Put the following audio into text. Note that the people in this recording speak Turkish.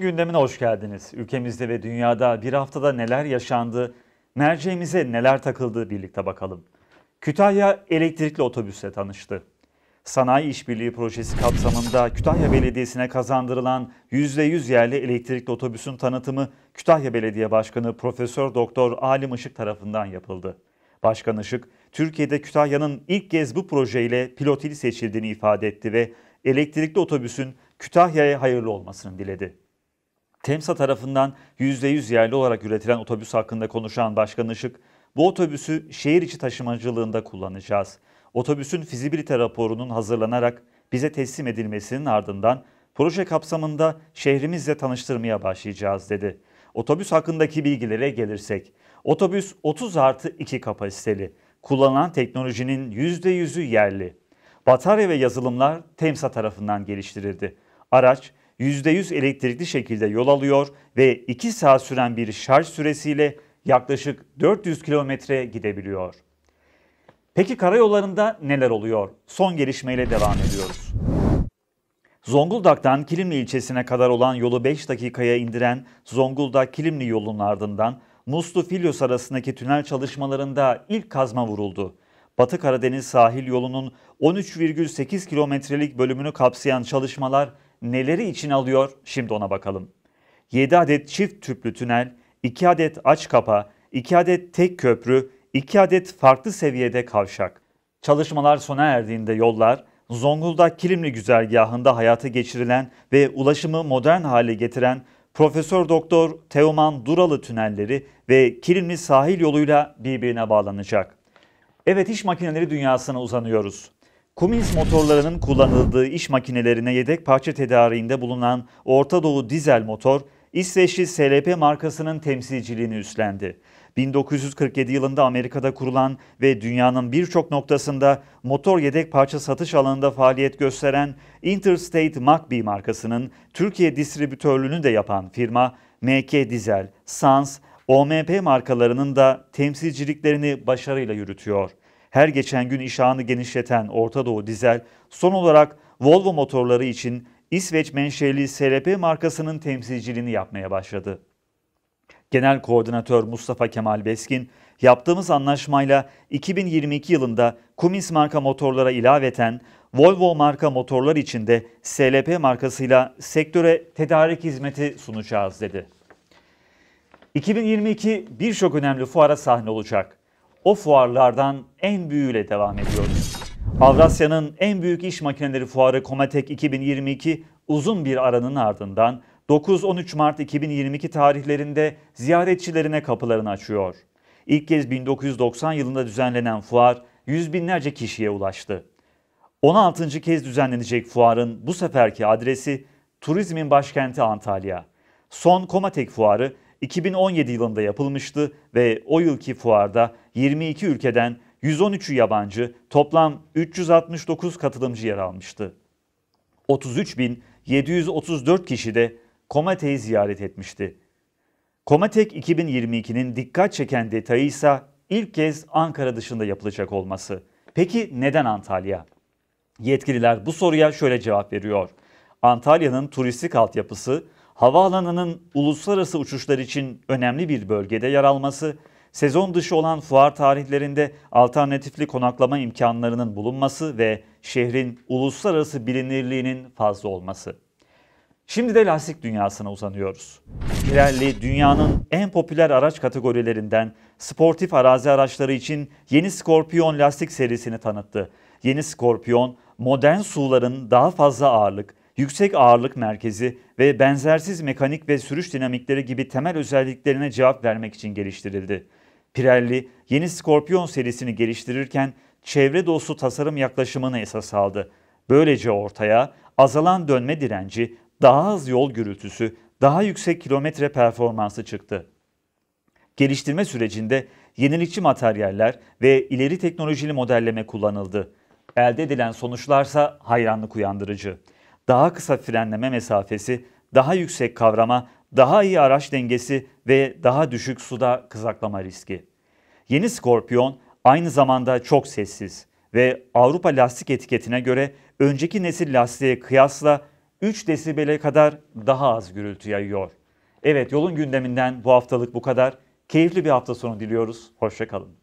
Akşamın gündemine hoş geldiniz. Ülkemizde ve dünyada bir haftada neler yaşandı, merceğimize neler takıldı birlikte bakalım. Kütahya elektrikli otobüsle tanıştı. Sanayi işbirliği Projesi kapsamında Kütahya Belediyesi'ne kazandırılan %100 yerli elektrikli otobüsün tanıtımı Kütahya Belediye Başkanı Profesör Doktor Alim Işık tarafından yapıldı. Başkan Işık, Türkiye'de Kütahya'nın ilk kez bu projeyle pilotili seçildiğini ifade etti ve elektrikli otobüsün Kütahya'ya hayırlı olmasını diledi. Temsa tarafından %100 yerli olarak üretilen otobüs hakkında konuşan Başkan Işık, bu otobüsü şehir içi taşımacılığında kullanacağız. Otobüsün fizibilite raporunun hazırlanarak bize teslim edilmesinin ardından proje kapsamında şehrimizle tanıştırmaya başlayacağız dedi. Otobüs hakkındaki bilgilere gelirsek, otobüs 30 artı 2 kapasiteli. Kullanılan teknolojinin %100'ü yerli. Batarya ve yazılımlar Temsa tarafından geliştirildi. Araç %100 elektrikli şekilde yol alıyor ve 2 saat süren bir şarj süresiyle yaklaşık 400 kilometre gidebiliyor. Peki karayollarında neler oluyor? Son gelişmeyle devam ediyoruz. Zonguldak'tan Kilimli ilçesine kadar olan yolu 5 dakikaya indiren Zonguldak-Kilimli yolunun ardından Muslu-Filyos arasındaki tünel çalışmalarında ilk kazma vuruldu. Batı Karadeniz sahil yolunun 13,8 kilometrelik bölümünü kapsayan çalışmalar neleri için alıyor şimdi ona bakalım. 7 adet çift tüplü tünel, 2 adet aç kapa, 2 adet tek köprü, 2 adet farklı seviyede kavşak. Çalışmalar sona erdiğinde yollar Zonguldak Kilimli güzergahında hayata geçirilen ve ulaşımı modern hale getiren Profesör Doktor Teoman Duralı tünelleri ve Kilimli sahil yoluyla birbirine bağlanacak. Evet iş makineleri dünyasına uzanıyoruz. Cummins motorlarının kullanıldığı iş makinelerine yedek parça tedariğinde bulunan Orta Doğu dizel motor, İsveçli SLP markasının temsilciliğini üstlendi. 1947 yılında Amerika'da kurulan ve dünyanın birçok noktasında motor yedek parça satış alanında faaliyet gösteren Interstate McBee markasının Türkiye distribütörlüğünü de yapan firma MK Dizel, Sans, OMP markalarının da temsilciliklerini başarıyla yürütüyor her geçen gün iştahını genişleten Orta Doğu dizel son olarak Volvo motorları için İsveç menşeli SLP markasının temsilciliğini yapmaya başladı. Genel Koordinatör Mustafa Kemal Beskin, yaptığımız anlaşmayla 2022 yılında Cummins marka motorlara ilaveten Volvo marka motorlar için de SLP markasıyla sektöre tedarik hizmeti sunacağız dedi. 2022 birçok önemli fuara sahne olacak o fuarlardan en büyüğüyle devam ediyoruz. Avrasya'nın en büyük iş makineleri fuarı Komatek 2022 uzun bir aranın ardından 9-13 Mart 2022 tarihlerinde ziyaretçilerine kapılarını açıyor. İlk kez 1990 yılında düzenlenen fuar yüz binlerce kişiye ulaştı. 16. kez düzenlenecek fuarın bu seferki adresi turizmin başkenti Antalya. Son Komatek fuarı 2017 yılında yapılmıştı ve o yılki fuarda 22 ülkeden 113'ü yabancı toplam 369 katılımcı yer almıştı. 33.734 kişi de Komate'yi ziyaret etmişti. Komatek 2022'nin dikkat çeken detayı ise ilk kez Ankara dışında yapılacak olması. Peki neden Antalya? Yetkililer bu soruya şöyle cevap veriyor. Antalya'nın turistik altyapısı havaalanının uluslararası uçuşlar için önemli bir bölgede yer alması, sezon dışı olan fuar tarihlerinde alternatifli konaklama imkanlarının bulunması ve şehrin uluslararası bilinirliğinin fazla olması. Şimdi de lastik dünyasına uzanıyoruz. Pirelli dünyanın en popüler araç kategorilerinden sportif arazi araçları için yeni Scorpion lastik serisini tanıttı. Yeni Scorpion modern suların daha fazla ağırlık, yüksek ağırlık merkezi ve benzersiz mekanik ve sürüş dinamikleri gibi temel özelliklerine cevap vermek için geliştirildi. Pirelli, yeni Scorpion serisini geliştirirken çevre dostu tasarım yaklaşımını esas aldı. Böylece ortaya azalan dönme direnci, daha az yol gürültüsü, daha yüksek kilometre performansı çıktı. Geliştirme sürecinde yenilikçi materyaller ve ileri teknolojili modelleme kullanıldı. Elde edilen sonuçlarsa hayranlık uyandırıcı daha kısa frenleme mesafesi, daha yüksek kavrama, daha iyi araç dengesi ve daha düşük suda kızaklama riski. Yeni Scorpion aynı zamanda çok sessiz ve Avrupa lastik etiketine göre önceki nesil lastiğe kıyasla 3 desibele kadar daha az gürültü yayıyor. Evet yolun gündeminden bu haftalık bu kadar. Keyifli bir hafta sonu diliyoruz. Hoşçakalın.